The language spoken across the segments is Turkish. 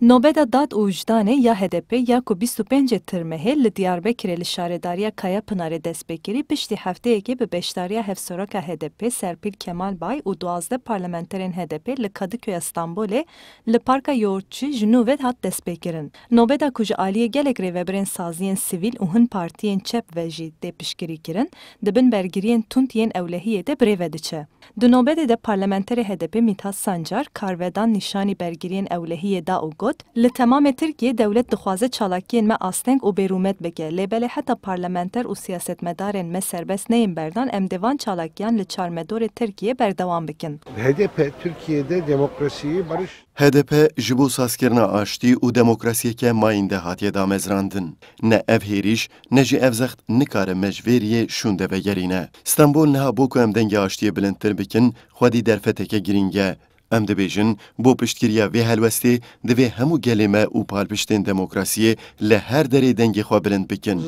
Nobeda dat ujdane ya HDP ya ku 25 tirmehê li Diyarbekirê li şaredariya Kayapınarê destpêkirî piştî hefteyekê bi beşdariya hevsoroka HDP Serpil Kemal Bay û duazde parlamenterên HDP li Kadıköya Stambolê li Parka Yoğurtçu ji hat destpêkirin. Nobeda ku ji aliyê gelek rêveberên Saziyen Sivil, û hin partiyên çep ve jî tê piştgirî kirin, dibin bergiriyên tund yên de birêve diçe. Di de parlamenterê HDP Mithat Sancar karvedan nîşanî Bergiriyen ewlehiyê da ugo got li temamê Tirkiye dewlet dixwaze çalakiyên me asteng û berûmet bike lêbelê heta parlamenter û siyasetmedarên me serbest neyên berdan em devan çalakiyan li çarmedorê Tirkiye berdewam bikin. HDP Türkiye'de demokrasiyi barış HDP ji bo sazkirina aştî û demokrasiyeke mayîn de hatiye damezrandin. Ne ev hêrîş, ne jî ev zext nikare mejvêriyê şûn de vegerîne. Stenbol niha bo ku em dengê aştiye bilindtir bikin, xwedî derfeteke girînge Em dibêjin bo piştgiriya vê helwestê divê hemû gelê me û palpiştên demokrasiyê li her derê dengê xwe bilind bikin.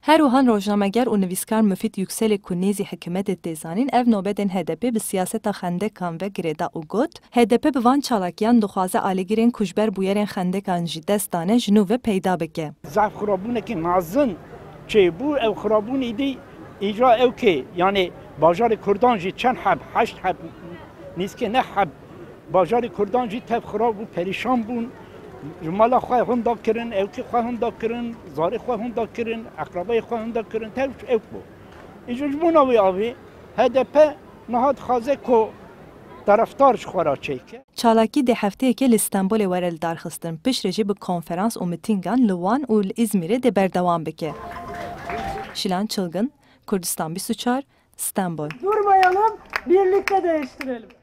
Her wihan rojnameger û nivîskar Müfit Yükselê ku nêzî hikûmetê tê zanin ev nobedên HDP bi siyaseta xendekan ve girêda û got, HDP bi van çalakiyan dixwaze alîgirên kuşber bûyerên xendekan jî dest dane ji nû ve peyda bike. Zaf xirabûnekê mazin çê bû ew xirabûnê dî îca ew kê yani bajarê Kurdan jî çend heb heşt نیست که نه حب بازار کردان جی تب خراب و پریشان بون مالا خواه هم دا کرن اوکی خواه هم دا کرن زاری خواه هم دا کرن اقربای خواه هم دا کرن تب اوک بو اینجا جمون آوی آوی هدپ نهاد خازه که طرفدار خورا چیکه چالاکی دی هفته که لستانبول ورل درخستن پیش رجی به کنفرانس و میتینگان لوان و ازمیره دی بردوام بکه Şilan Çılgın, Kürdistan Bir Suçar, İstanbul. Durmayalım, birlikte değiştirelim.